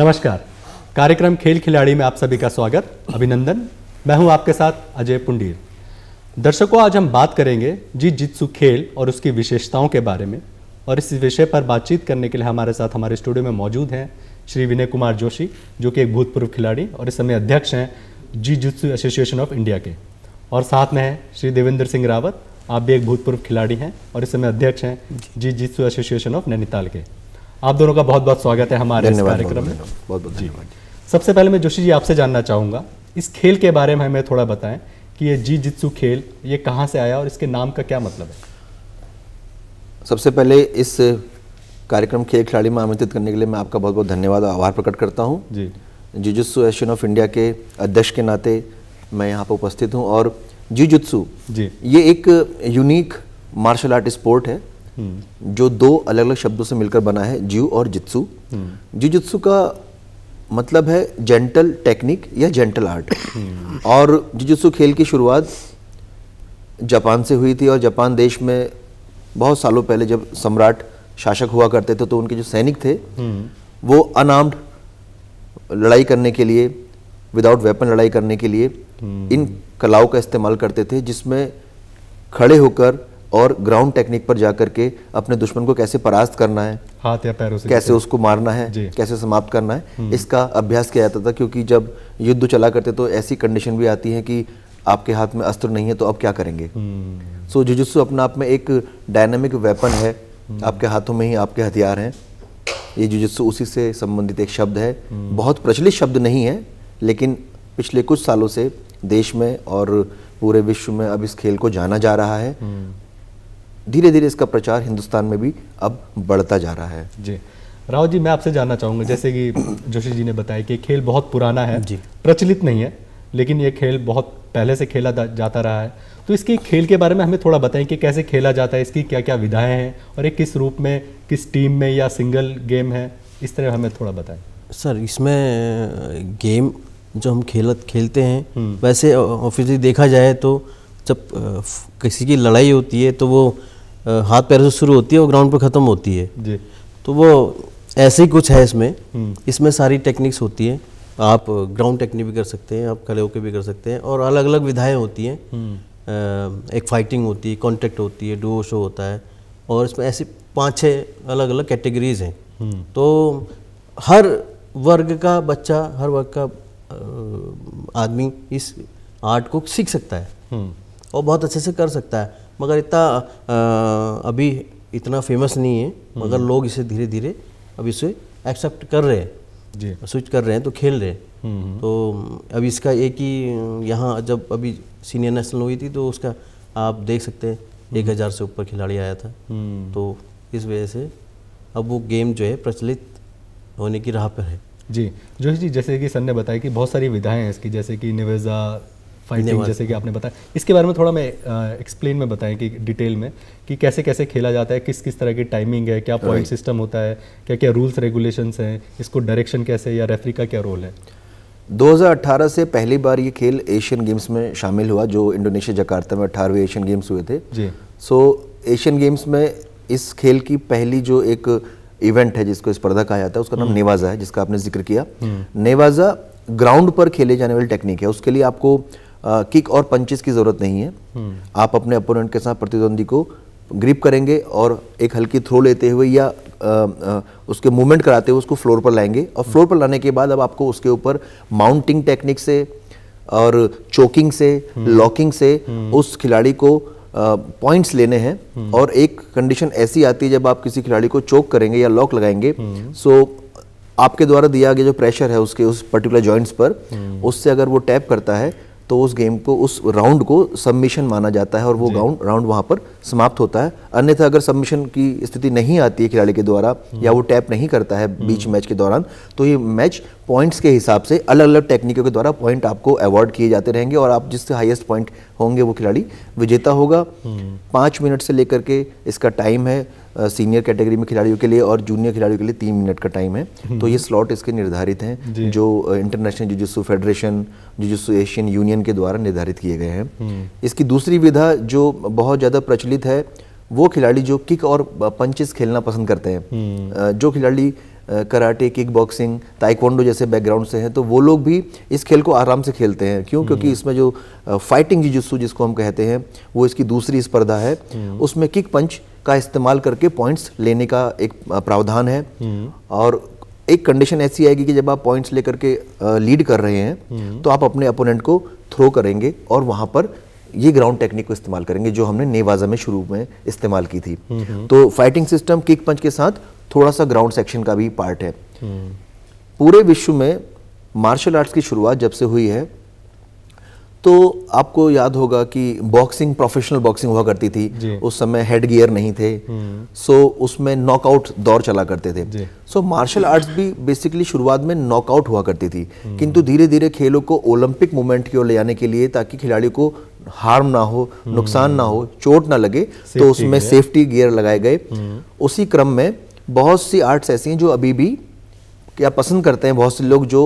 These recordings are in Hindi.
नमस्कार कार्यक्रम खेल खिलाड़ी में आप सभी का स्वागत अभिनंदन मैं हूं आपके साथ अजय पुंडीर दर्शकों आज हम बात करेंगे जी जित्सु खेल और उसकी विशेषताओं के बारे में और इस विषय पर बातचीत करने के लिए हमारे साथ हमारे स्टूडियो में मौजूद हैं श्री विनय कुमार जोशी जो कि एक भूतपूर्व खिलाड़ी और इस समय अध्यक्ष हैं jujitsu association of India के और साथ में हैं श्री देवेंद्र सिंह रावत आप भी एक भूतपूर्व खिलाड़ी हैं और इस समय अध्यक्ष हैं jujitsu association of Nainital के आप दोनों का बहुत बहुत स्वागत है हमारे इस कार्यक्रम में बहुत बहुत सबसे पहले मैं जोशी जी आपसे जानना चाहूँगा इस खेल के बारे में हमें थोड़ा बताएं कि ये जी जित्सु खेल ये कहाँ से आया और इसके नाम का क्या मतलब है सबसे पहले इस कार्यक्रम खेल खिलाड़ी में आमंत्रित करने के लिए मैं आपका बहुत बहुत धन्यवाद और आभार प्रकट करता हूँ जी jujutsu Asian of India के अध्यक्ष के नाते मैं यहाँ पर उपस्थित हूँ और जी जुत्सु जी ये एक यूनिक मार्शल आर्ट स्पोर्ट है जो दो अलग अलग शब्दों से मिलकर बना है जीव और जित्सु हम्म। जुजुत्सु का मतलब है जेंटल टेक्निक या जेंटल आर्ट हम्म। और जुजुत्सु खेल की शुरुआत जापान से हुई थी और जापान देश में बहुत सालों पहले जब सम्राट शासक हुआ करते थे तो उनके जो सैनिक थे हम्म। वो अनार्म्ड लड़ाई करने के लिए विदाउट वेपन लड़ाई करने के लिए इन कलाओं का इस्तेमाल करते थे जिसमें खड़े होकर और ग्राउंड टेक्निक पर जाकर के अपने दुश्मन को कैसे परास्त करना है हाथ या पैरों से कैसे उसको मारना है कैसे समाप्त करना है हम्म। इसका अभ्यास किया जाता था क्योंकि जब युद्ध चला करते तो ऐसी कंडीशन भी आती है कि आपके हाथ में अस्त्र नहीं है तो अब क्या करेंगे सो हम्म। जुजुत्सु अपने आप में एक डायनेमिक वेपन है हम्म। आपके हाथों में ही आपके हथियार हैं ये जुजुत्सु उसी से संबंधित एक शब्द है बहुत प्रचलित शब्द नहीं है लेकिन पिछले कुछ सालों से देश में और पूरे विश्व में अब इस खेल को जाना जा रहा है धीरे धीरे इसका प्रचार हिंदुस्तान में भी अब बढ़ता जा रहा है जी राव जी मैं आपसे जानना चाहूँगा जैसे कि जोशी जी ने बताया कि खेल बहुत पुराना है जी प्रचलित नहीं है लेकिन ये खेल बहुत पहले से खेला जाता रहा है तो इसके खेल के बारे में हमें थोड़ा बताएं कि कैसे खेला जाता है इसकी क्या क्या विधाएं हैं और ये किस रूप में किस टीम में या सिंगल गेम है इस तरह हमें थोड़ा बताएं सर इसमें गेम जो हम खेल खेलते हैं हम्म। वैसे ऑफिशियली देखा जाए तो जब किसी की लड़ाई होती है तो वो हाथ पैर से शुरू होती है और ग्राउंड पर ख़त्म होती है जी तो वो ऐसे ही कुछ है इसमें हम्म। इसमें सारी टेक्निक्स होती हैं आप ग्राउंड टेक्निक भी कर सकते हैं आप खड़े होकर भी कर सकते हैं और अलग अलग विधाएं होती हैं हम्म। एक फाइटिंग होती है कॉन्टेक्ट होती है डो शो होता है और इसमें ऐसी पाँच छः अलग अलग कैटेगरीज हैं हम्म। तो हर वर्ग का बच्चा हर वर्ग का आदमी इस आर्ट को सीख सकता है और बहुत अच्छे से कर सकता है मगर इतना अभी इतना फेमस नहीं है हम्म। मगर लोग इसे धीरे धीरे अब इसे एक्सेप्ट कर रहे हैं जी स्विच कर रहे हैं तो खेल रहे हैं हम्म, हम्म। तो अब इसका एक ही यहाँ जब अभी सीनियर नेशनल हुई थी तो उसका आप देख सकते हैं एक हज़ार से ऊपर खिलाड़ी आया था तो इस वजह से अब वो गेम जो है प्रचलित होने की राह पर है जी जोश जी जैसे कि सर ने बताया कि बहुत सारी विधाएं हैं इसकी जैसे कि निवेजा फाइटिंग जैसे कि आपने बताया इसके बारे में थोड़ा मैं एक्सप्लेन में बताएं कि डिटेल में कि कैसे कैसे खेला जाता है किस किस तरह की टाइमिंग है क्या पॉइंट सिस्टम होता है क्या क्या रूल्स रेगुलेशंस हैं इसको डायरेक्शन कैसे या रेफरी का क्या रोल है 2018 से पहली बार ये खेल एशियन गेम्स में शामिल हुआ जो इंडोनेशिया जकार्ता में अठारहवें एशियन गेम्स हुए थे जी सो एशियन गेम्स में इस खेल की पहली जो एक इवेंट है जिसको स्पर्धा कहा जाता है उसका नाम हम्म। नेवाजा है जिसका आपने जिक्र किया हम्म। नेवाजा ग्राउंड पर खेले जाने वाली टेक्निक है उसके लिए आपको किक और पंचेस की ज़रूरत नहीं है हम्म। आप अपने अपोनेंट के साथ प्रतिद्वंदी को ग्रिप करेंगे और एक हल्की थ्रो लेते हुए या आ, आ, उसके मूवमेंट कराते हुए उसको फ्लोर पर लाएंगे और हम्म। फ्लोर पर लाने के बाद अब आपको उसके ऊपर माउंटिंग टेक्निक से और चोकिंग से हम्म। लॉकिंग से उस खिलाड़ी को पॉइंट्स लेने हैं और एक कंडीशन ऐसी आती है जब आप किसी खिलाड़ी को चोक करेंगे या लॉक लगाएंगे सो आपके द्वारा दिया गया जो प्रेशर है उसके उस पर्टिकुलर जॉइंट्स पर उससे अगर वो टैप करता है तो उस गेम को उस राउंड को सबमिशन माना जाता है और वो राउंड राउंड वहाँ पर समाप्त होता है अन्यथा अगर सबमिशन की स्थिति नहीं आती है खिलाड़ी के द्वारा हम्म। या वो टैप नहीं करता है हम्म। बीच मैच के दौरान तो ये मैच पॉइंट्स के हिसाब से अलग अलग टेक्निकों के द्वारा पॉइंट आपको अवॉर्ड किए जाते रहेंगे और आप जिससे हाईएस्ट पॉइंट होंगे वो खिलाड़ी विजेता होगा हम्म। पाँच मिनट से लेकर के इसका टाइम है सीनियर कैटेगरी में खिलाड़ियों के लिए और जूनियर खिलाड़ियों के लिए तीन मिनट का टाइम है तो ये स्लॉट इसके निर्धारित हैं जो international jujutsu federation jujutsu Asian union के द्वारा निर्धारित किए गए हैं इसकी दूसरी विधा जो बहुत ज़्यादा प्रचलित प्रचलित है वो खिलाड़ी जो किक और पंचेस खेलना पसंद करते हैं हम्म। जो खिलाड़ी कराटे किक बॉक्सिंग ताइक्वांडो जैसे बैकग्राउंड से हैं तो वो लोग भी इस खेल को आराम से खेलते हैं क्यों क्योंकि हम्म। इसमें जो फाइटिंग जिजुत्सु जिसको हम कहते हैं वो इसकी दूसरी स्पर्धा है हम्म। उसमें किक पंच का इस्तेमाल करके पॉइंट्स लेने का एक प्रावधान है और एक कंडीशन ऐसी आएगी कि जब आप पॉइंट्स लेकर के लीड कर रहे हैं तो आप अपने अपोनेंट को थ्रो करेंगे और वहाँ पर ये ग्राउंड टेक्निक को इस्तेमाल करेंगे जो हमने नेवाजा में शुरू में इस्तेमाल की थी हम्म, हम्म। तो फाइटिंग सिस्टम किक पंच के साथ थोड़ा सा ग्राउंड सेक्शन का भी पार्ट है हम्म। पूरे विश्व में मार्शल आर्ट्स की शुरुआत जब से हुई है तो आपको याद होगा कि बॉक्सिंग प्रोफेशनल बॉक्सिंग हुआ करती थी उस समय हेड गियर नहीं थे सो उसमें नॉकआउट दौर चला करते थे सो मार्शल आर्ट्स भी बेसिकली शुरुआत में नॉकआउट हुआ करती थी किंतु धीरे धीरे खेलों को ओलंपिक मूवमेंट की ओर ले जाने के लिए ताकि खिलाड़ियों को हार्म ना हो नुकसान ना हो चोट ना लगे तो उसमें सेफ्टी गियर लगाए गए हम्म। उसी क्रम में बहुत सी आर्ट्स ऐसी हैं जो अभी भी या पसंद करते हैं बहुत से लोग जो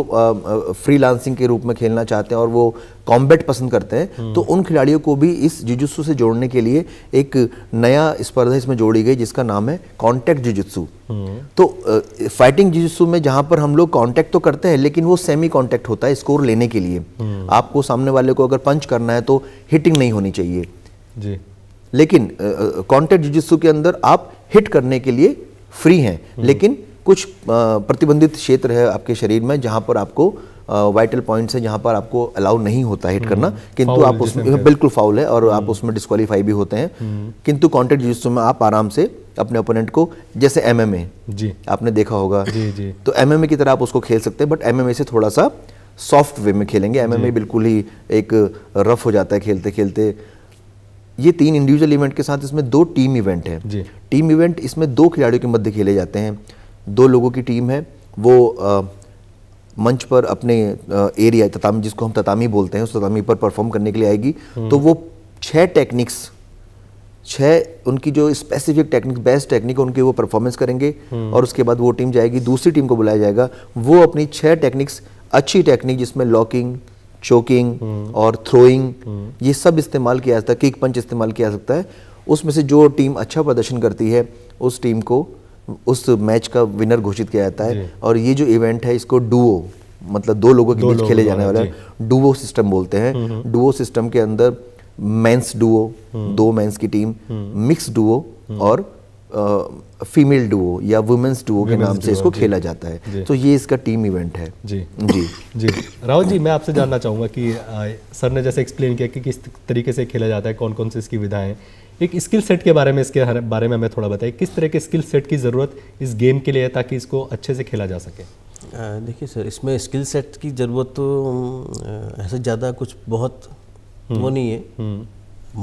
फ्री लांसिंग के रूप में खेलना चाहते हैं और वो कॉम्बैट पसंद करते हैं हम्म। तो उन खिलाड़ियों को भी इस जुजुत्सु से जोड़ने के लिए एक नया स्पर्धा इसमें जोड़ी गई जिसका नाम है कॉन्टैक्ट हम्म। जुजुत्सु तो फाइटिंग जुजुत्सु में जहां पर हम लोग कॉन्टैक्ट तो करते हैं लेकिन वो सेमी कॉन्टैक्ट होता है स्कोर लेने के लिए हम्म। आपको सामने वाले को अगर पंच करना है तो हिटिंग नहीं होनी चाहिए जी लेकिन कॉन्टैक्ट जुजुत्सु के अंदर आप हिट करने के लिए फ्री हैं लेकिन कुछ प्रतिबंधित क्षेत्र है आपके शरीर में जहाँ पर आपको वाइटल पॉइंट्स है जहाँ पर आपको अलाउ नहीं होता हिट करना हम्म। किंतु आप उसमें बिल्कुल फाउल है और आप हम्म। उसमें डिस्कालीफाई भी होते हैं हम्म। किंतु कॉन्टेक्ट जिस में आप आराम से अपने ओपोनेंट को जैसे एम जी आपने देखा होगा जी जी तो एमएमए की तरह आप उसको खेल सकते हैं बट एमएमए से थोड़ा सा सॉफ्ट वे में खेलेंगे एमएमए बिल्कुल ही एक रफ हो जाता है खेलते खेलते ये तीन इंडिविजुअल इवेंट के साथ इसमें दो टीम इवेंट है टीम इवेंट इसमें दो खिलाड़ियों के मध्य खेले जाते हैं दो लोगों की टीम है वो आ, मंच पर अपने आ, एरिया ततामी जिसको हम ततामी बोलते हैं उस ततामी पर परफॉर्म करने के लिए आएगी हम्म। तो वो छह टेक्निक्स छः उनकी जो स्पेसिफिक टेक्निक बेस्ट टेक्निक उनकी वो परफॉर्मेंस करेंगे हम्म। और उसके बाद वो टीम जाएगी दूसरी टीम को बुलाया जाएगा वो अपनी छह टेक्निक्स अच्छी टेक्निक जिसमें लॉकिंग चोकिंग हम्म। और थ्रोइंग ये सब इस्तेमाल किया जाता है किक पंच इस्तेमाल किया जा सकता है उसमें से जो टीम अच्छा प्रदर्शन करती है उस टीम को उस मैच का विनर घोषित किया जाता है और ये जो इवेंट है इसको डुओ मतलब दो लोगों के बीच खेले जाने वाला डुओ सिस्टम बोलते हैं डुओ सिस्टम हम्म, हम्म। के अंदर मेंस हम्म। डुओ दो मेंस की टीम मिक्स डुओ और फीमेल डुओ या वुमेन्स डुओ के नाम से इसको खेला जाता है तो ये इसका टीम इवेंट है जी जी जी राहुल जी मैं आपसे जानना चाहूंगा कि सर ने जैसे एक्सप्लेन किया कि किस तरीके से खेला जाता है कौन कौन से इसकी विधाएं एक स्किल सेट के बारे में इसके बारे में हमें थोड़ा बताइए किस तरह के स्किल सेट की ज़रूरत इस गेम के लिए है ताकि इसको अच्छे से खेला जा सके देखिए सर इसमें स्किल सेट की ज़रूरत तो ऐसे ज़्यादा कुछ बहुत हम्म। वो नहीं है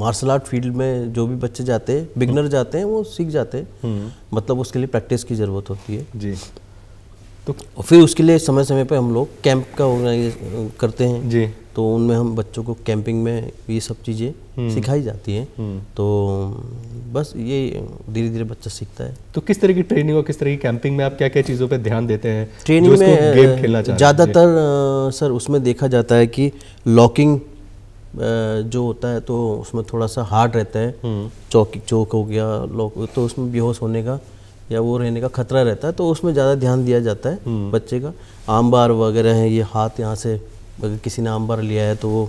मार्शल आर्ट फील्ड में जो भी बच्चे जाते हैं बिगनर हम्म। जाते हैं वो सीख जाते हैं हम्म। मतलब उसके लिए प्रैक्टिस की ज़रूरत होती है जी तो फिर उसके लिए समय समय पर हम लोग कैंप का ऑर्गेनाइज करते हैं जी तो उनमें हम बच्चों को कैंपिंग में ये सब चीज़ें हम्म। सिखाई जाती हैं हम्म। तो बस ये धीरे धीरे बच्चा सीखता है तो किस तरह की ट्रेनिंग और किस तरह की कैंपिंग में आप क्या क्या चीज़ों पर ध्यान देते हैं ट्रेनिंग में ज़्यादातर सर उसमें देखा जाता है कि लॉकिंग जो होता है तो उसमें थोड़ा सा हार्ड रहता है हम्म। चौक चौक हो गया लॉक तो उसमें बेहोश होने का या वो रहने का खतरा रहता है तो उसमें ज़्यादा ध्यान दिया जाता है बच्चे का आम बार वगैरह हैं ये हाथ यहाँ से अगर किसी ने पर लिया है तो वो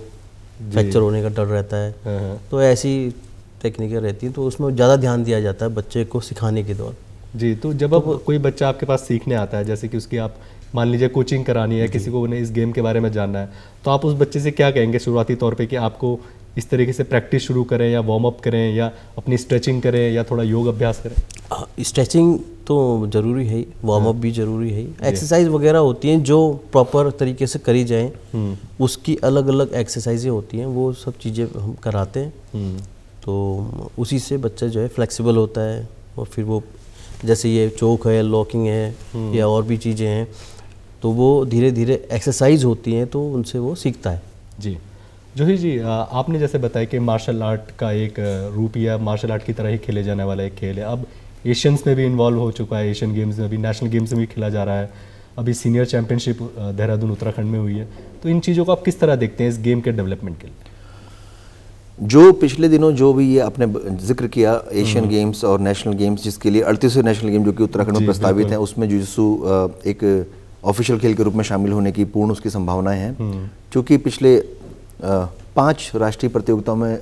फ्रैक्चर होने का डर रहता है हाँ, हाँ। तो ऐसी टेक्निकें रहती हैं तो उसमें ज़्यादा ध्यान दिया जाता है बच्चे को सिखाने के दौरान जी तो जब अब तो कोई बच्चा आपके पास सीखने आता है जैसे कि उसकी आप मान लीजिए कोचिंग करानी है किसी को उन्हें इस गेम के बारे में जानना है तो आप उस बच्चे से क्या कहेंगे शुरुआती तौर पे कि आपको इस तरीके से प्रैक्टिस शुरू करें या वार्म अप करें या अपनी स्ट्रेचिंग करें या थोड़ा योग अभ्यास करें हाँ, स्ट्रेचिंग तो ज़रूरी है वार्म हाँ। अप भी ज़रूरी है एक्सरसाइज वगैरह होती हैं जो प्रॉपर तरीके से करी जाए हम्म। उसकी अलग अलग एक्सरसाइजें होती हैं वो सब चीज़ें हम कराते हैं हम्म। तो उसी से बच्चा जो है फ्लेक्सिबल होता है और फिर वो जैसे ये चौक है लॉकिंग है हम्म। या और भी चीज़ें हैं तो वो धीरे धीरे एक्सरसाइज होती हैं तो उनसे वो सीखता है जी ही जी आपने जैसे बताया कि मार्शल आर्ट का एक रूप या मार्शल आर्ट की तरह ही खेले जाने वाला एक खेल है अब एशियंस में भी इन्वॉल्व हो चुका है एशियन गेम्स में अभी नेशनल गेम्स में भी खेला जा रहा है अभी सीनियर चैंपियनशिप देहरादून उत्तराखंड में हुई है तो इन चीज़ों को आप किस तरह देखते हैं इस गेम के डेवलपमेंट के लिए जो पिछले दिनों जो भी ये आपने जिक्र किया एशियन गेम्स हम्म। और नेशनल गेम्स जिसके लिए अड़तीसवें नेशनल गेम जो कि उत्तराखंड में प्रस्तावित हैं उसमें जुजुत्सु एक ऑफिशियल खेल के रूप में शामिल होने की पूर्ण उसकी संभावनाएं हैं हम्म। क्योंकि पिछले पांच राष्ट्रीय प्रतियोगिताओं में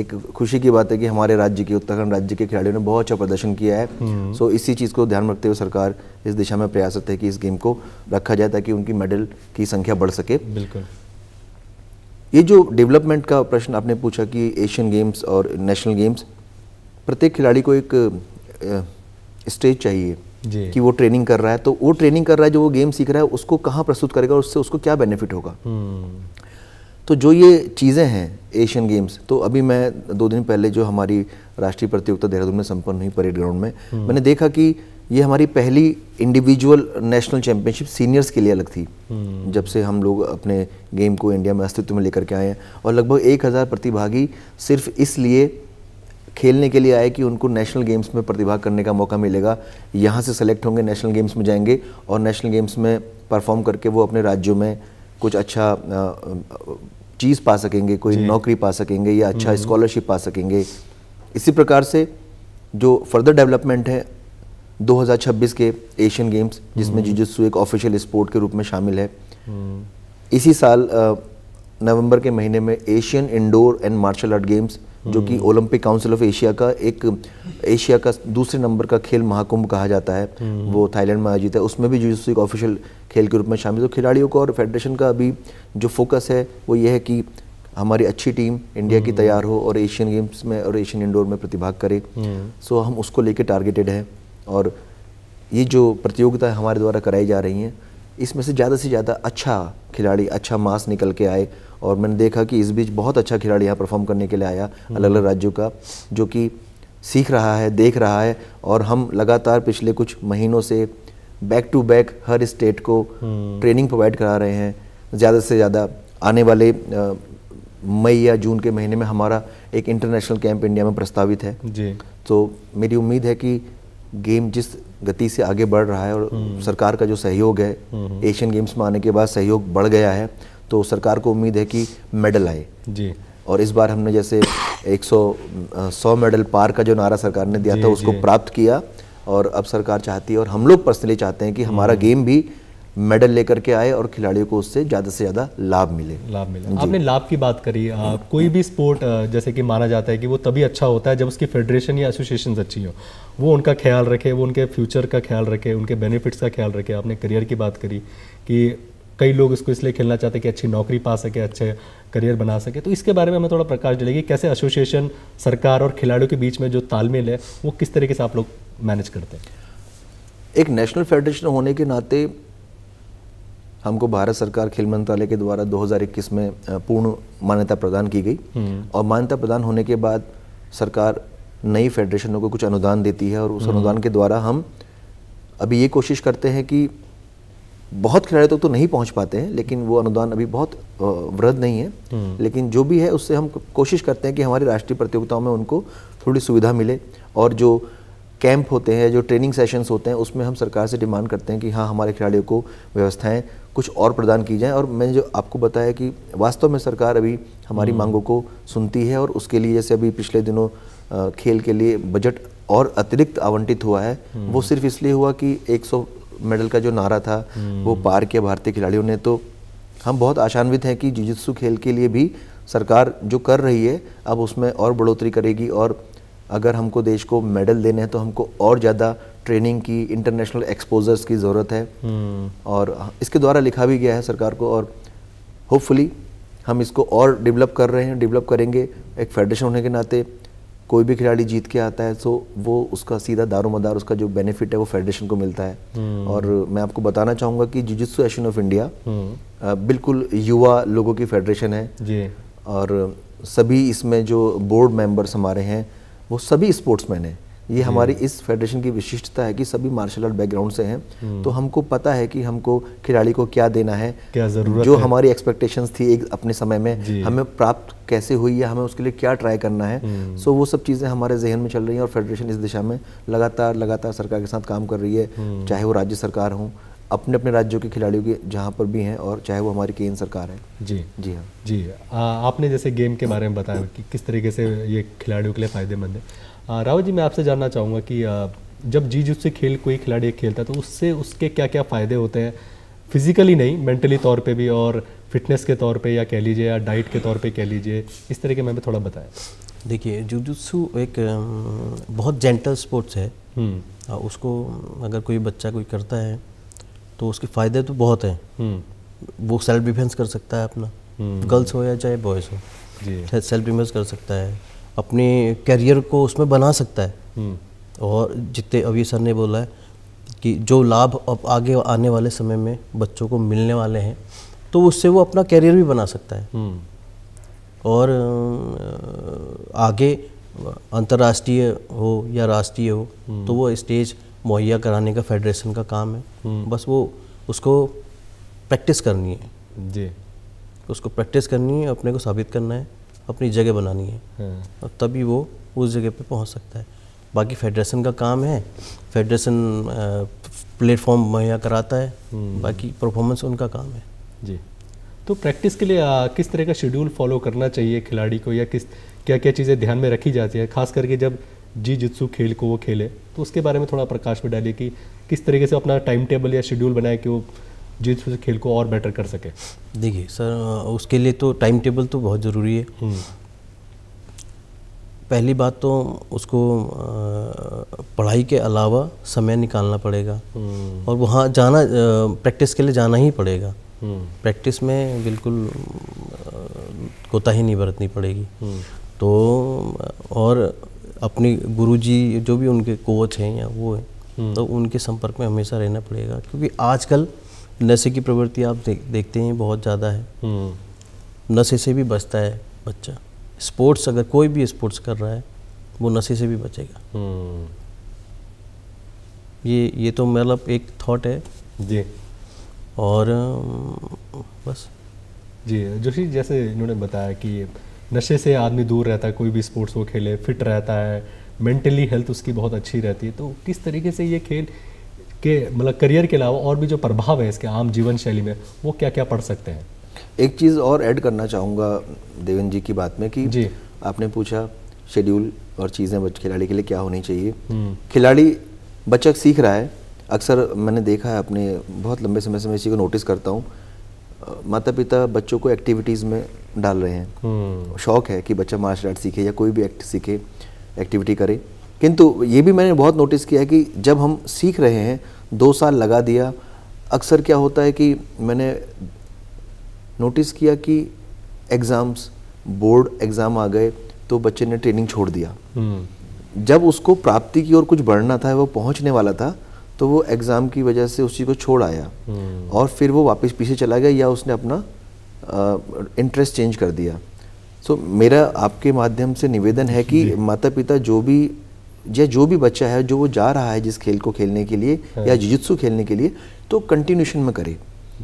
एक खुशी की बात है कि हमारे राज्य के उत्तराखंड राज्य के खिलाड़ियों ने बहुत अच्छा प्रदर्शन किया है सो हम्म। so, इसी चीज़ को ध्यान में रखते हुए सरकार इस दिशा में प्रयासरत है कि इस गेम को रखा जाए ताकि उनकी मेडल की संख्या बढ़ सके बिल्कुल ये जो डेवलपमेंट का प्रश्न आपने पूछा कि एशियन गेम्स और नेशनल गेम्स प्रत्येक खिलाड़ी को एक स्टेज चाहिए कि वो ट्रेनिंग कर रहा है तो वो ट्रेनिंग कर रहा है जो वो गेम सीख रहा है उसको कहाँ प्रस्तुत करेगा और उससे उसको क्या बेनिफिट होगा हम्म। तो जो ये चीज़ें हैं एशियन गेम्स तो अभी मैं दो दिन पहले जो हमारी राष्ट्रीय प्रतियोगिता देहरादून में संपन्न हुई परेड ग्राउंड में हम्म। मैंने देखा कि ये हमारी पहली इंडिविजुअल नेशनल चैंपियनशिप सीनियर्स के लिए अलग थी हम्म। जब से हम लोग अपने गेम को इंडिया में अस्तित्व में लेकर के आए हैं और लगभग एक हज़ार प्रतिभागी सिर्फ इसलिए खेलने के लिए आए कि उनको नेशनल गेम्स में प्रतिभाग करने का मौका मिलेगा यहाँ से सेलेक्ट होंगे नेशनल गेम्स में जाएंगे और नेशनल गेम्स में परफॉर्म करके वो अपने राज्यों में कुछ अच्छा चीज़ पा सकेंगे कोई नौकरी पा सकेंगे या अच्छा स्कॉलरशिप हम्म। पा सकेंगे इसी प्रकार से जो फर्दर डेवलपमेंट है 2026 के एशियन गेम्स जिसमें जुजुत्सु हम्म। एक ऑफिशियल स्पोर्ट के रूप में शामिल है हम्म। इसी साल नवंबर के महीने में Asian indoor and martial art games जो कि हम्म। ओलंपिक काउंसिल ऑफ एशिया का एक एशिया का दूसरे नंबर का खेल महाकुंभ कहा जाता है हम्म। वो थाईलैंड में आयोजित है उसमें भी जुजुत्सु एक ऑफिशियल खेल के रूप में शामिल तो खिलाड़ियों का और फेडरेशन का अभी जो फोकस है वो ये है कि हमारी अच्छी टीम इंडिया की हम्म। तैयार हो और एशियन गेम्स में और एशियन इंडोर में प्रतिभाग करे सो हम उसको लेके टारगेटेड हैं और ये जो प्रतियोगिताएं हमारे द्वारा कराई जा रही हैं इसमें से ज़्यादा से ज़्यादा अच्छा खिलाड़ी अच्छा मास निकल के आए और मैंने देखा कि इस बीच बहुत अच्छा खिलाड़ी यहाँ परफॉर्म करने के लिए आया हम्म। अलग अलग राज्यों का जो कि सीख रहा है देख रहा है और हम लगातार पिछले कुछ महीनों से बैक टू बैक हर स्टेट को ट्रेनिंग हम्म। प्रोवाइड करा रहे हैं ज़्यादा से ज़्यादा आने वाले मई या जून के महीने में हमारा एक इंटरनेशनल कैंप इंडिया में प्रस्तावित है जी तो मेरी उम्मीद है कि गेम जिस गति से आगे बढ़ रहा है और हम्म। सरकार का जो सहयोग है एशियन गेम्स में आने के बाद सहयोग बढ़ गया है तो सरकार को उम्मीद है कि मेडल आए जी और इस बार हमने जैसे 100 सौ मेडल पार का जो नारा सरकार ने दिया था उसको प्राप्त किया और अब सरकार चाहती है और हम लोग पर्सनली चाहते हैं कि हमारा हम्म। गेम भी मेडल लेकर के आए और खिलाड़ियों को उससे ज़्यादा से ज़्यादा लाभ मिले लाभ मिले आपने लाभ की बात करी आ, कोई भी स्पोर्ट जैसे कि माना जाता है कि वो तभी अच्छा होता है जब उसकी फेडरेशन या एसोसिएशन अच्छी हो वो उनका ख्याल रखे वो उनके फ्यूचर का ख्याल रखे उनके बेनिफिट्स का ख्याल रखे आपने करियर की बात करी कि कई लोग इसको इसलिए खेलना चाहते हैं कि अच्छी नौकरी पा सके अच्छे करियर बना सके तो इसके बारे में हमें थोड़ा प्रकाश डालेगी कैसे एसोसिएशन सरकार और खिलाड़ियों के बीच में जो तालमेल है वो किस तरीके से आप लोग मैनेज करते हैं एक नेशनल फेडरेशन होने के नाते हमको भारत सरकार खेल मंत्रालय के द्वारा 2021 में पूर्ण मान्यता प्रदान की गई हम्म। और मान्यता प्रदान होने के बाद सरकार नई फेडरेशनों को कुछ अनुदान देती है और उस हम्म। अनुदान के द्वारा हम अभी ये कोशिश करते हैं कि बहुत खिलाड़ी तक तो, तो नहीं पहुंच पाते हैं लेकिन वो अनुदान अभी बहुत वृद्ध नहीं है हम्म। लेकिन जो भी है उससे हम कोशिश करते हैं कि हमारी राष्ट्रीय प्रतियोगिताओं में उनको थोड़ी सुविधा मिले और जो कैंप होते हैं जो ट्रेनिंग सेशंस होते हैं उसमें हम सरकार से डिमांड करते हैं कि हाँ हमारे खिलाड़ियों को व्यवस्थाएं कुछ और प्रदान की जाएं और मैंने जो आपको बताया कि वास्तव में सरकार अभी हमारी हम्म। मांगों को सुनती है और उसके लिए जैसे अभी पिछले दिनों खेल के लिए बजट और अतिरिक्त आवंटित हुआ है वो हम्म। सिर्फ इसलिए हुआ कि एक मेडल का जो नारा था वो हम्म। पार किया भारतीय खिलाड़ियों ने तो हम बहुत आशान्वित हैं कि जुजित्सु खेल के लिए भी सरकार जो कर रही है अब उसमें और बढ़ोतरी करेगी और अगर हमको देश को मेडल देने हैं तो हमको और ज़्यादा ट्रेनिंग की इंटरनेशनल एक्सपोजर्स की ज़रूरत है हम्म। और इसके द्वारा लिखा भी गया है सरकार को और होपफुली हम इसको और डेवलप कर रहे हैं डेवलप करेंगे एक फेडरेशन होने के नाते कोई भी खिलाड़ी जीत के आता है सो वो उसका सीधा दारोमदार उसका जो बेनिफिट है वो फेडरेशन को मिलता है हम्म। और मैं आपको बताना चाहूंगा कि जुजित्सु एशन ऑफ इंडिया बिल्कुल युवा लोगों की फेडरेशन है जी और सभी इसमें जो बोर्ड मेंबर्स हमारे हैं वो सभी स्पोर्ट्समैन हैं ये हमारी इस फेडरेशन की विशिष्टता है कि सभी मार्शल आर्ट बैकग्राउंड से हैं हम्म। तो हमको पता है कि हमको खिलाड़ी को क्या देना है क्या जरूरत जो है? हमारी एक्सपेक्टेशंस थी एक अपने समय में हमें प्राप्त कैसे हुई है हमें उसके लिए क्या ट्राई करना है सो हम्म। वो सब चीज़ें हमारे जहन में चल रही हैं और फेडरेशन इस दिशा में लगातार लगातार सरकार के साथ काम कर रही है हम्म। चाहे वो राज्य सरकार हो अपने अपने राज्यों के खिलाड़ियों के जहाँ पर भी हैं और चाहे वो हमारी केंद्र सरकार है जी जी हाँ जी आ, आपने जैसे गेम के बारे में बताया कि किस तरीके से ये खिलाड़ियों के लिए फ़ायदेमंद है राहुल जी मैं आपसे जानना चाहूँगा कि जब जी से खेल कोई खिलाड़ी खेलता है तो उससे उसके क्या क्या फ़ायदे होते हैं फिजिकली नहीं मेंटली तौर पे भी और फिटनेस के तौर पे या कह लीजिए या डाइट के तौर पे कह लीजिए इस तरह के मैं थोड़ा बताया देखिए जुजुत्सु एक बहुत जेंटल स्पोर्ट्स है हम्म। उसको अगर कोई बच्चा कोई करता है तो उसके फ़ायदे तो बहुत हैं हम्म। वो सेल्फ डिफेंस कर सकता है अपना गर्ल्स हम्म। हो या चाहे बॉयज़ हो जी सेल्फ डिफेंस कर सकता है अपने करियर को उसमें बना सकता है हम्म। और जितने अभी सर ने बोला है कि जो लाभ अब आगे आने वाले समय में बच्चों को मिलने वाले हैं तो उससे वो अपना करियर भी बना सकता है हम्म। और आगे अंतर्राष्ट्रीय हो या राष्ट्रीय हो हम्म। तो वो स्टेज मुहैया कराने का फेडरेशन का काम है बस वो उसको प्रैक्टिस करनी है जी उसको प्रैक्टिस करनी है अपने को साबित करना है अपनी जगह बनानी है हम्म। और तभी वो उस जगह पे पहुंच सकता है बाकी फेडरेशन का काम है फेडरेशन प्लेटफॉर्म मुहैया कराता है हम्म। बाकी परफॉर्मेंस उनका काम है जी तो प्रैक्टिस के लिए आ, किस तरह का शेड्यूल फॉलो करना चाहिए खिलाड़ी को या किस क्या क्या चीज़ें ध्यान में रखी जाती है खास करके जब जी जित्सु खेल को वो खेले तो उसके बारे में थोड़ा प्रकाश में डालिए कि किस तरीके से अपना टाइम टेबल या शेड्यूल बनाए कि वो जिससे खेल को और बेटर कर सके देखिए सर उसके लिए तो टाइम टेबल तो बहुत ज़रूरी है हम्म। पहली बात तो उसको पढ़ाई के अलावा समय निकालना पड़ेगा हम्म। और वहाँ जाना प्रैक्टिस के लिए जाना ही पड़ेगा प्रैक्टिस हम्म। में बिल्कुल कोताही नहीं बरतनी पड़ेगी तो और अपने गुरुजी जो भी उनके कोच हैं या वो हैं तो उनके संपर्क में हमेशा रहना पड़ेगा क्योंकि आजकल नशे की प्रवृत्ति आप देख, देखते हैं बहुत ज़्यादा है हम्म। नशे से भी बचता है बच्चा स्पोर्ट्स अगर कोई भी स्पोर्ट्स कर रहा है वो नशे से भी बचेगा हम्म। ये ये तो मतलब एक थॉट है जी और बस जी जोशी जैसे इन्होंने बताया कि नशे से आदमी दूर रहता है कोई भी स्पोर्ट्स वो खेले फिट रहता है मेंटली हेल्थ उसकी बहुत अच्छी रहती है तो किस तरीके से ये खेल के मतलब करियर के अलावा और भी जो प्रभाव है इसके आम जीवन शैली में वो क्या क्या पढ़ सकते हैं एक चीज़ और ऐड करना चाहूँगा देवेंद्र जी की बात में कि जी आपने पूछा शेड्यूल और चीज़ें खिलाड़ी के लिए क्या होनी चाहिए हम्म। खिलाड़ी बच्चा सीख रहा है अक्सर मैंने देखा है अपने बहुत लंबे समय से मैं इसी को नोटिस करता हूँ माता पिता बच्चों को एक्टिविटीज़ में डाल रहे हैं हम्म। शौक है कि बच्चा मार्शल आर्ट सीखे या कोई भी एक्ट सीखे एक्टिविटी करे किंतु ये भी मैंने बहुत नोटिस किया है कि जब हम सीख रहे हैं दो साल लगा दिया अक्सर क्या होता है कि मैंने नोटिस किया कि एग्ज़ाम्स बोर्ड एग्ज़ाम आ गए तो बच्चे ने ट्रेनिंग छोड़ दिया हम्म। जब उसको प्राप्ति की ओर कुछ बढ़ना था वो पहुंचने वाला था तो वो एग्ज़ाम की वजह से उस चीज़ को छोड़ आया हम्म। और फिर वो वापस पीछे चला गया या उसने अपना इंटरेस्ट चेंज कर दिया सो so, मेरा आपके माध्यम से निवेदन है कि माता पिता जो भी या जो भी बच्चा है जो वो जा रहा है जिस खेल को खेलने के लिए हाँ। या जिजुत्सु खेलने के लिए तो कंटिन्यूशन में करे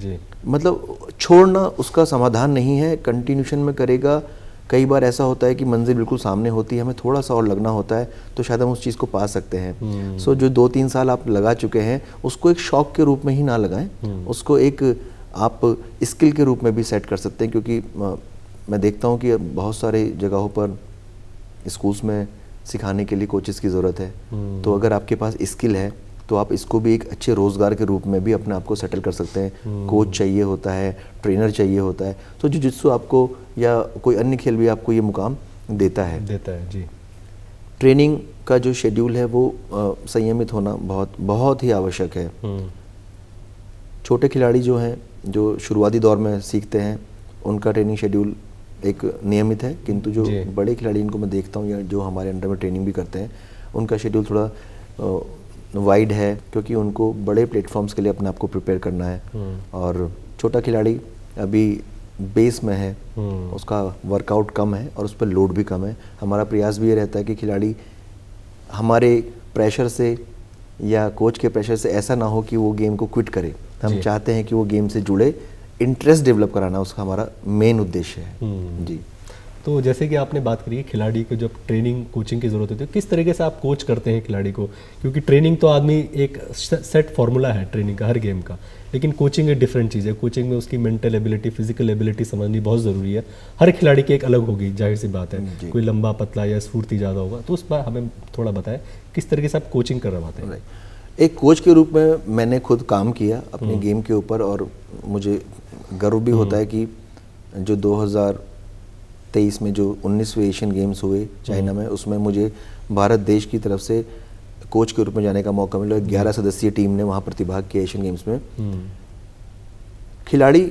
जी मतलब छोड़ना उसका समाधान नहीं है कंटिन्यूशन में करेगा कई बार ऐसा होता है कि मंजिल बिल्कुल सामने होती है हमें थोड़ा सा और लगना होता है तो शायद हम उस चीज़ को पा सकते हैं सो हम्म। so, जो दो तीन साल आप लगा चुके हैं उसको एक शौक के रूप में ही ना लगाएं हम्म। उसको एक आप स्किल के रूप में भी सेट कर सकते हैं क्योंकि मैं देखता हूँ कि बहुत सारे जगहों पर स्कूल्स में सिखाने के लिए कोचेस की ज़रूरत है हम्म। तो अगर आपके पास स्किल है तो आप इसको भी एक अच्छे रोज़गार के रूप में भी अपने आप को सेटल कर सकते हैं कोच हम्म। चाहिए होता है ट्रेनर चाहिए होता है तो जो जिससे आपको या कोई अन्य खेल भी आपको ये मुकाम देता है देता है जी ट्रेनिंग का जो शेड्यूल है वो संयमित होना बहुत बहुत ही आवश्यक है हम्म। छोटे खिलाड़ी जो हैं जो शुरुआती दौर में सीखते हैं उनका ट्रेनिंग शेड्यूल एक नियमित है किंतु जो बड़े खिलाड़ी इनको मैं देखता हूँ या जो हमारे अंडर में ट्रेनिंग भी करते हैं उनका शेड्यूल थोड़ा वाइड है क्योंकि उनको बड़े प्लेटफॉर्म्स के लिए अपने आप को प्रिपेयर करना है हम्म। और छोटा खिलाड़ी अभी बेस में है हम्म। उसका वर्कआउट कम है और उस पर लोड भी कम है हमारा प्रयास भी ये रहता है कि खिलाड़ी हमारे प्रेशर से या कोच के प्रेशर से ऐसा ना हो कि वो गेम को क्विट करे हम चाहते हैं कि वो गेम से जुड़े इंटरेस्ट डेवलप कराना उसका हमारा मेन उद्देश्य है हम्म। जी तो जैसे कि आपने बात करी है खिलाड़ी को जब ट्रेनिंग कोचिंग की ज़रूरत होती है तो किस तरीके से आप कोच करते हैं खिलाड़ी को क्योंकि ट्रेनिंग तो आदमी एक सेट फॉर्मूला है ट्रेनिंग का हर गेम का लेकिन कोचिंग एक डिफरेंट चीज़ है कोचिंग में उसकी मेंटल एबिलिटी फिजिकल एबिलिटी समझनी बहुत ज़रूरी है हर खिलाड़ी की एक अलग होगी जाहिर सी बात है हम्म, कोई लंबा पतला या स्फूर्ति ज़्यादा होगा तो उस पर हमें थोड़ा बताएं किस तरीके से आप कोचिंग करवाते हैं एक कोच के रूप में मैंने खुद काम किया अपने गेम हम्म। के ऊपर और मुझे गर्व भी होता है हम्म। कि जो 2023 में जो 19वें एशियन गेम्स हुए चाइना हम्म। में उसमें मुझे भारत देश की तरफ से कोच के रूप में जाने का मौका मिला हम्म। ग्यारह सदस्यीय टीम ने वहाँ प्रतिभाग किया एशियन गेम्स में खिलाड़ी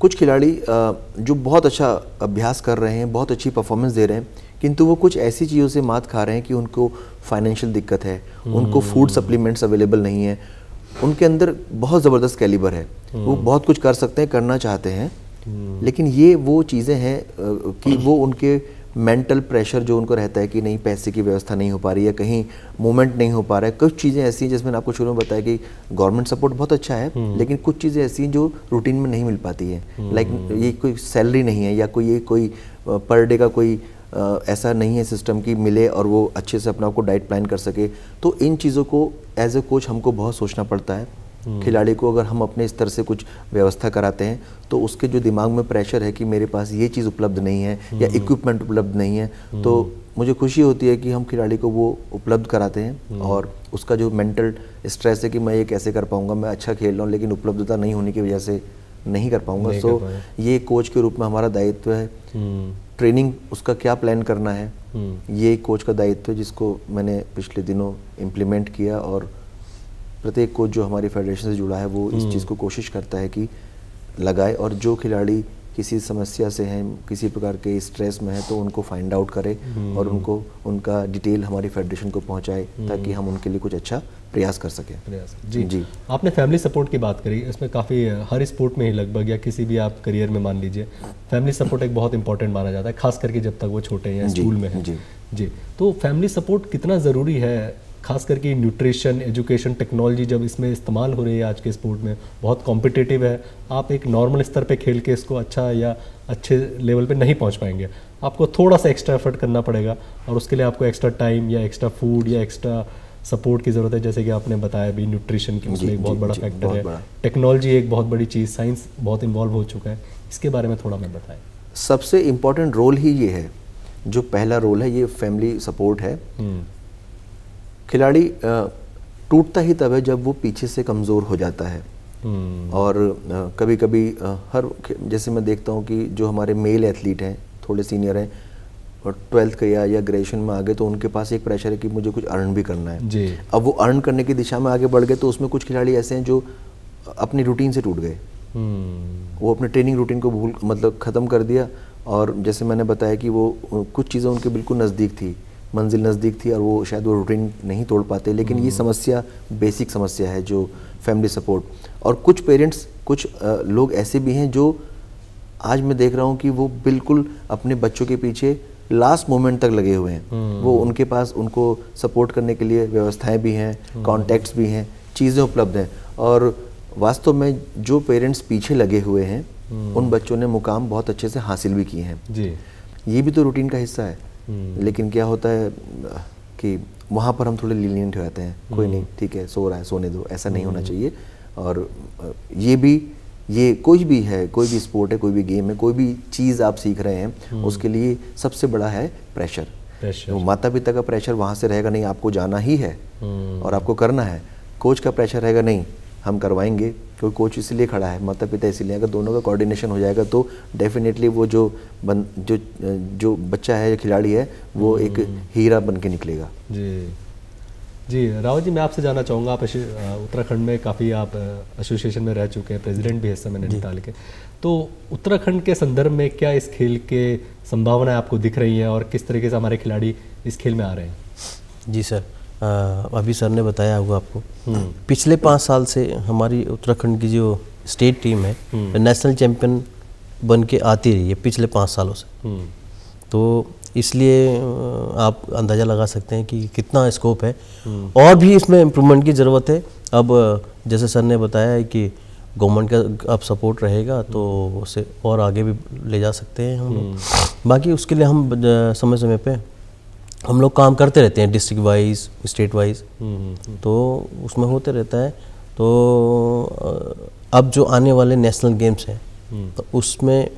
कुछ खिलाड़ी जो बहुत अच्छा अभ्यास कर रहे हैं बहुत अच्छी परफॉर्मेंस दे रहे हैं किंतु वो कुछ ऐसी चीज़ों से मात खा रहे हैं कि उनको फाइनेंशियल दिक्कत है उनको फूड सप्लीमेंट्स अवेलेबल नहीं है उनके अंदर बहुत ज़बरदस्त कैलिबर है वो हम्म। बहुत कुछ कर सकते हैं करना चाहते हैं हम्म। लेकिन ये वो चीज़ें हैं कि वो उनके मेंटल प्रेशर जो उनको रहता है कि नहीं पैसे की व्यवस्था नहीं हो पा रही है कहीं मूवमेंट नहीं हो पा रहा है कुछ चीज़ें ऐसी हैं जिसमें आपको शुरू में बताया कि गवर्नमेंट सपोर्ट बहुत अच्छा है हम्म। लेकिन कुछ चीज़ें ऐसी हैं जो रूटीन में नहीं मिल पाती है लाइक ये कोई सैलरी नहीं है या कोई ये कोई पर डे का कोई ऐसा नहीं है सिस्टम कि मिले और वो अच्छे से अपने आपको डाइट प्लान कर सके तो इन चीज़ों को एज ए कोच हमको बहुत सोचना पड़ता है हम्म। खिलाड़ी को अगर हम अपने स्तर से कुछ व्यवस्था कराते हैं तो उसके जो दिमाग में प्रेशर है कि मेरे पास ये चीज़ उपलब्ध नहीं है या इक्विपमेंट हम्म। उपलब्ध नहीं है हम्म। तो मुझे खुशी होती है कि हम खिलाड़ी को वो उपलब्ध कराते हैं और उसका जो मेंटल स्ट्रेस है कि मैं ये कैसे कर पाऊँगा मैं अच्छा खेल रहा हूँ लेकिन उपलब्धता नहीं होने की वजह से नहीं कर पाऊँगा सो ये कोच के रूप में हमारा दायित्व है ट्रेनिंग उसका क्या प्लान करना है हम्म। ये कोच का दायित्व है जिसको मैंने पिछले दिनों इम्प्लीमेंट किया और प्रत्येक कोच जो हमारी फेडरेशन से जुड़ा है वो इस हम्म। चीज़ को कोशिश करता है कि लगाए और जो खिलाड़ी किसी समस्या से हैं किसी प्रकार के स्ट्रेस में है तो उनको फाइंड आउट करें हम्म। और उनको उनका डिटेल हमारी फेडरेशन को पहुंचाए ताकि हम उनके लिए कुछ अच्छा प्रयास कर सके प्रयास जी जी आपने फैमिली सपोर्ट की बात करी इसमें काफ़ी हर स्पोर्ट में ही लगभग या किसी भी आप करियर में मान लीजिए फैमिली सपोर्ट एक बहुत इंपॉर्टेंट माना जाता है खास करके जब तक वो छोटे हैं स्कूल में हैं जी जी तो फैमिली सपोर्ट कितना ज़रूरी है खास करके न्यूट्रिशन एजुकेशन टेक्नोलॉजी जब इसमें इस्तेमाल हो रही है आज के स्पोर्ट में बहुत कॉम्पिटेटिव है आप एक नॉर्मल स्तर पर खेल के इसको अच्छा या अच्छे लेवल पर नहीं पहुँच पाएंगे आपको थोड़ा सा एक्स्ट्रा एफर्ट करना पड़ेगा और उसके लिए आपको एक्स्ट्रा टाइम या एक्स्ट्रा फूड या एक्स्ट्रा सपोर्ट की ज़रूरत है जैसे कि आपने बताया अभी न्यूट्रिशन की उसमें एक बहुत बड़ा फैक्टर है टेक्नोलॉजी एक बहुत बड़ी चीज़ साइंस बहुत इन्वॉल्व हो चुका है इसके बारे में थोड़ा मैं बताएं सबसे इम्पोर्टेंट रोल ही ये है जो पहला रोल है ये फैमिली सपोर्ट है हम्म। खिलाड़ी टूटता ही तब है जब वो पीछे से कमज़ोर हो जाता है हम्म। और कभी कभी हर जैसे मैं देखता हूँ कि जो हमारे मेल एथलीट हैं थोड़े सीनियर हैं और ट्वेल्थ का या या ग्रेजुएशन में आ गए तो उनके पास एक प्रेशर है कि मुझे कुछ अर्न भी करना है जी अब वो अर्न करने की दिशा में आगे बढ़ गए तो उसमें कुछ खिलाड़ी ऐसे हैं जो अपनी रूटीन से टूट गए हम्म। वो अपने ट्रेनिंग रूटीन को भूल मतलब ख़त्म कर दिया और जैसे मैंने बताया कि वो कुछ चीज़ें उनके बिल्कुल नज़दीक थी मंजिल नज़दीक थी और वो शायद वो रूटीन नहीं तोड़ पाते लेकिन ये हम्म। समस्या बेसिक समस्या है जो फैमिली सपोर्ट और कुछ पेरेंट्स कुछ लोग ऐसे भी हैं जो आज मैं देख रहा हूँ कि वो बिल्कुल अपने बच्चों के पीछे लास्ट मोमेंट तक लगे हुए हैं हम्म। वो उनके पास उनको सपोर्ट करने के लिए व्यवस्थाएं भी हैं कॉन्टैक्ट्स हम्म। भी हैं चीज़ें उपलब्ध हैं और वास्तव में जो पेरेंट्स पीछे लगे हुए हैं हम्म। उन बच्चों ने मुकाम बहुत अच्छे से हासिल भी किए हैं जी ये भी तो रूटीन का हिस्सा है लेकिन क्या होता है कि वहाँ पर हम थोड़े लीलियंट हो जाते हैं कोई नहीं ठीक है सो रहा है सोने दो ऐसा नहीं होना चाहिए और ये भी ये कोई भी है कोई भी स्पोर्ट है कोई भी गेम है कोई भी चीज़ आप सीख रहे हैं हम्म। उसके लिए सबसे बड़ा है प्रेशर प्रेशर तो माता पिता का प्रेशर वहाँ से रहेगा नहीं आपको जाना ही है हम्म। और आपको करना है कोच का प्रेशर रहेगा नहीं हम करवाएंगे क्योंकि कोच इसलिए खड़ा है माता पिता इसीलिए अगर दोनों का कोऑर्डिनेशन हो जाएगा तो डेफिनेटली वो जो बन जो जो बच्चा है जो खिलाड़ी है वो हम्म। एक हीरा बन के निकलेगा जी जी राहुल जी मैं आपसे जानना चाहूँगा आप उत्तराखंड में काफ़ी आप एसोसिएशन में रह चुके हैं प्रेसिडेंट भी है समय नैनीताल के तो उत्तराखंड के संदर्भ में क्या इस खेल के संभावनाएं आपको दिख रही हैं और किस तरीके से हमारे खिलाड़ी इस खेल में आ रहे हैं जी सर आ, अभी सर ने बताया होगा आपको हम्म। पिछले पाँच साल से हमारी उत्तराखंड की जो स्टेट टीम है नेशनल चैम्पियन हम्म। बन के आती रही है पिछले पाँच सालों से हम्म। तो इसलिए आप अंदाज़ा लगा सकते हैं कि कितना स्कोप है और भी इसमें इम्प्रूवमेंट की ज़रूरत है अब जैसे सर ने बताया है कि गवर्नमेंट का अब सपोर्ट रहेगा तो उसे और आगे भी ले जा सकते हैं हम बाकी उसके लिए हम समय समय पे हम लोग काम करते रहते हैं डिस्ट्रिक्ट वाइज स्टेट वाइज तो उसमें होते रहता है तो अब जो आने वाले नेशनल गेम्स हैं हम्म। तो उसमें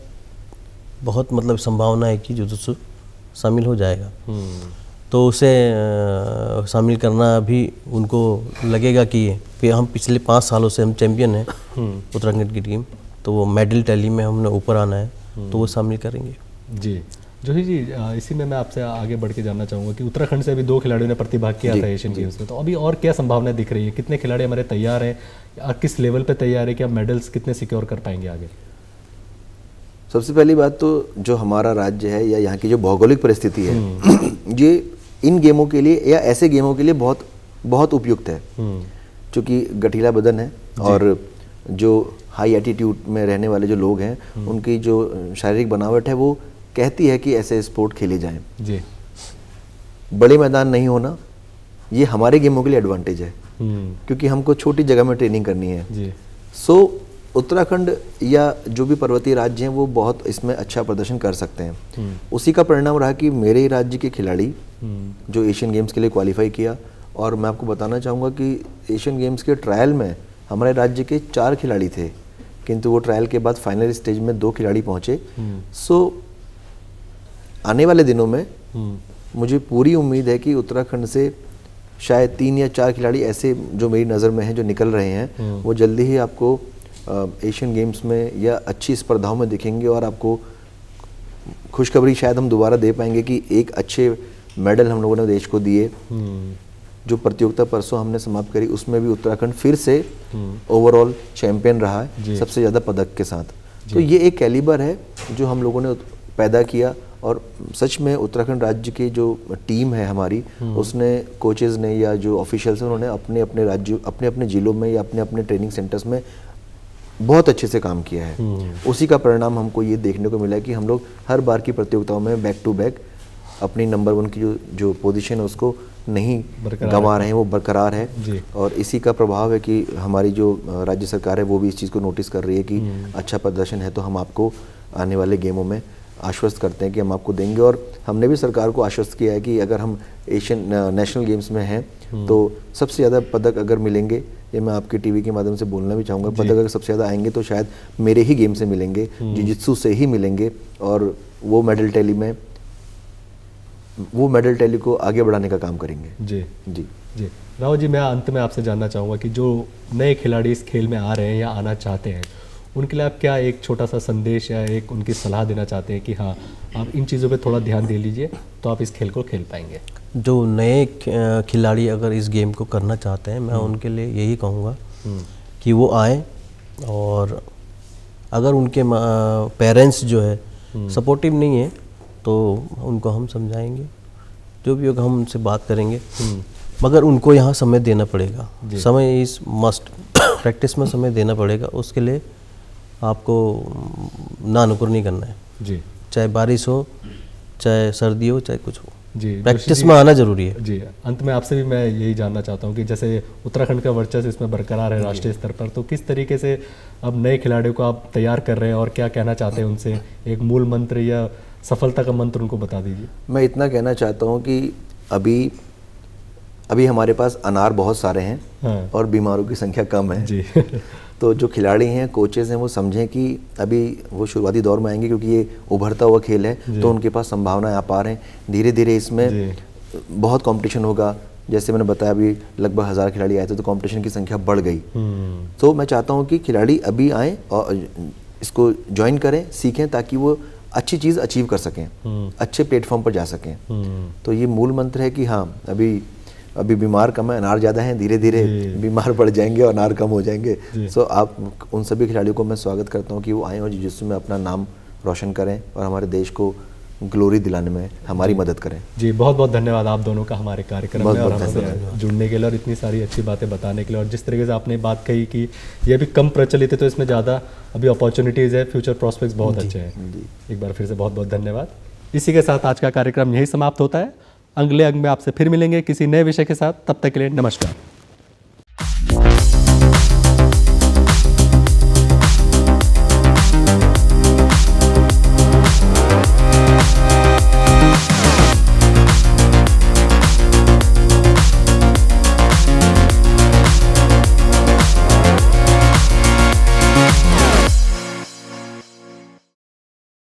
बहुत मतलब संभावना है कि जो शामिल हो जाएगा हम्म। तो उसे शामिल करना भी उनको लगेगा कि हम पिछले पाँच सालों से हम चैम्पियन हैं हम्म। उत्तराखंड की टीम तो वो मेडल टैली में हमने ऊपर आना है तो वो हम्म। शामिल करेंगे जी जोही जी इसी में मैं आपसे आगे बढ़ के जानना चाहूँगा कि उत्तराखंड से अभी दो खिलाड़ियों ने प्रतिभाग किया था एशियन गेम्स में तो अभी और क्या संभावनाएं दिख रही है कितने खिलाड़ी हमारे तैयार हैं किस लेवल पर तैयार है कि आप मेडल्स कितने सिक्योर कर पाएंगे आगे सबसे पहली बात तो जो हमारा राज्य है या यहाँ की जो भौगोलिक परिस्थिति है ये इन गेमों के लिए या ऐसे गेमों के लिए बहुत बहुत उपयुक्त है क्योंकि हम्म। गठीला बदन है और जो हाई एटीट्यूड में रहने वाले जो लोग हैं हम्म। उनकी जो शारीरिक बनावट है वो कहती है कि ऐसे स्पोर्ट खेले जाएं जी बड़े मैदान नहीं होना ये हमारे गेमों के लिए एडवांटेज है हम्म। क्योंकि हमको छोटी जगह में ट्रेनिंग करनी है सो so, उत्तराखंड या जो भी पर्वतीय राज्य हैं वो बहुत इसमें अच्छा प्रदर्शन कर सकते हैं हम्म। उसी का परिणाम रहा कि मेरे राज्य के खिलाड़ी हम्म। जो एशियन गेम्स के लिए क्वालिफाई किया और मैं आपको बताना चाहूँगा कि एशियन गेम्स के ट्रायल में हमारे राज्य के चार खिलाड़ी थे किंतु वो ट्रायल के बाद फाइनल स्टेज में दो खिलाड़ी पहुँचे सो हम्म। आने वाले दिनों में मुझे पूरी उम्मीद है कि उत्तराखंड से शायद तीन या चार खिलाड़ी ऐसे जो मेरी नज़र में हैं जो निकल रहे हैं वो जल्दी ही आपको एशियन गेम्स में या अच्छी स्पर्धाओं में दिखेंगे और आपको खुशखबरी शायद हम दोबारा दे पाएंगे कि एक अच्छे मेडल हम लोगों ने देश को दिए हम्म। जो प्रतियोगिता परसों हमने समाप्त करी उसमें भी उत्तराखंड फिर से ओवरऑल हम्म। चैंपियन रहा है सबसे ज़्यादा पदक के साथ तो ये एक कैलिबर है जो हम लोगों ने पैदा किया और सच में उत्तराखंड राज्य की जो टीम है हमारी हम्म। उसने कोचेज ने या जो ऑफिशियल्स हैं उन्होंने अपने अपने राज्य अपने अपने ज़िलों में या अपने अपने ट्रेनिंग सेंटर्स में बहुत अच्छे से काम किया है हम्म। उसी का परिणाम हमको ये देखने को मिला कि हम लोग हर बार की प्रतियोगिताओं में बैक टू बैक अपनी नंबर वन की जो जो पोजीशन है उसको नहीं गंवा रहे हैं वो बरकरार है और इसी का प्रभाव है कि हमारी जो राज्य सरकार है वो भी इस चीज़ को नोटिस कर रही है कि हम्म। अच्छा प्रदर्शन है तो हम आपको आने वाले गेमों में आश्वस्त करते हैं कि हम आपको देंगे और हमने भी सरकार को आश्वस्त किया है कि अगर हम एशियन नेशनल गेम्स में हैं हम्म। तो सबसे ज़्यादा पदक अगर मिलेंगे ये मैं आपके टीवी के माध्यम से बोलना भी चाहूँगा पदक अगर सबसे ज़्यादा आएंगे तो शायद मेरे ही गेम से मिलेंगे हम्म। जिजित्सु से ही मिलेंगे और वो मेडल टैली में वो मेडल टैली को आगे बढ़ाने का काम करेंगे जी जी जी राहुल जी मैं अंत में आपसे जानना चाहूँगा कि जो नए खिलाड़ी इस खेल में आ रहे हैं या आना चाहते हैं उनके लिए आप क्या एक छोटा सा संदेश या एक उनकी सलाह देना चाहते हैं कि हाँ आप इन चीज़ों पे थोड़ा ध्यान दे लीजिए तो आप इस खेल को खेल पाएंगे जो नए खिलाड़ी अगर इस गेम को करना चाहते हैं मैं हम्म। उनके लिए यही कहूँगा हम्म। कि वो आए और अगर उनके पेरेंट्स जो है हम्म। सपोर्टिव नहीं है तो उनको हम समझाएंगे जो भी होगा हम उनसे बात करेंगे मगर उनको यहाँ समय देना पड़ेगा समय इस मस्ट प्रैक्टिस में समय देना पड़ेगा उसके लिए आपको ना नुकुर नहीं करना है जी चाहे बारिश हो चाहे सर्दी हो चाहे कुछ हो जी प्रैक्टिस तो में आना जरूरी है जी अंत में आपसे भी मैं यही जानना चाहता हूँ कि जैसे उत्तराखंड का वर्चस्व इसमें बरकरार है राष्ट्रीय स्तर पर तो किस तरीके से अब नए खिलाड़ियों को आप तैयार कर रहे हैं और क्या कहना चाहते हैं उनसे एक मूल मंत्र या सफलता का मंत्र उनको बता दीजिए मैं इतना कहना चाहता हूँ कि अभी अभी हमारे पास अनार बहुत सारे हैं हाँ। और बीमारों की संख्या कम है जी तो जो खिलाड़ी हैं कोचेज़ हैं वो समझें कि अभी वो शुरुआती दौर में आएंगे क्योंकि ये उभरता हुआ खेल है तो उनके पास संभावनाएं आ पा रहे हैं धीरे धीरे इसमें बहुत कॉम्पिटिशन होगा जैसे मैंने बताया अभी लगभग हज़ार खिलाड़ी आए थे तो कॉम्पिटिशन की संख्या बढ़ गई हम्म। तो मैं चाहता हूँ कि खिलाड़ी अभी आएँ और इसको ज्वाइन करें सीखें ताकि वो अच्छी चीज़ अचीव कर सकें हम्म। अच्छे प्लेटफॉर्म पर जा सकें हम्म। तो ये मूल मंत्र है कि हाँ अभी अभी बीमार कम है अनार ज़्यादा हैं धीरे धीरे बीमार बढ़ जाएंगे और अनार कम हो जाएंगे सो आप उन सभी खिलाड़ियों को मैं स्वागत करता हूँ कि वो आएँ और जिसमें में अपना नाम रोशन करें और हमारे देश को ग्लोरी दिलाने में हमारी मदद करें जी बहुत बहुत धन्यवाद आप दोनों का हमारे कार्यक्रम में और हमसे जुड़ने के लिए और इतनी सारी अच्छी बातें बताने के लिए और जिस तरीके से आपने बात कही कि ये भी कम प्रचलित है तो इसमें ज़्यादा अभी अपॉर्चुनिटीज़ है फ्यूचर प्रॉस्पेक्ट्स बहुत अच्छे हैं एक बार फिर से बहुत बहुत धन्यवाद इसी के साथ आज का कार्यक्रम यही समाप्त होता है अगले अंग में आपसे फिर मिलेंगे किसी नए विषय के साथ तब तक के लिए नमस्कार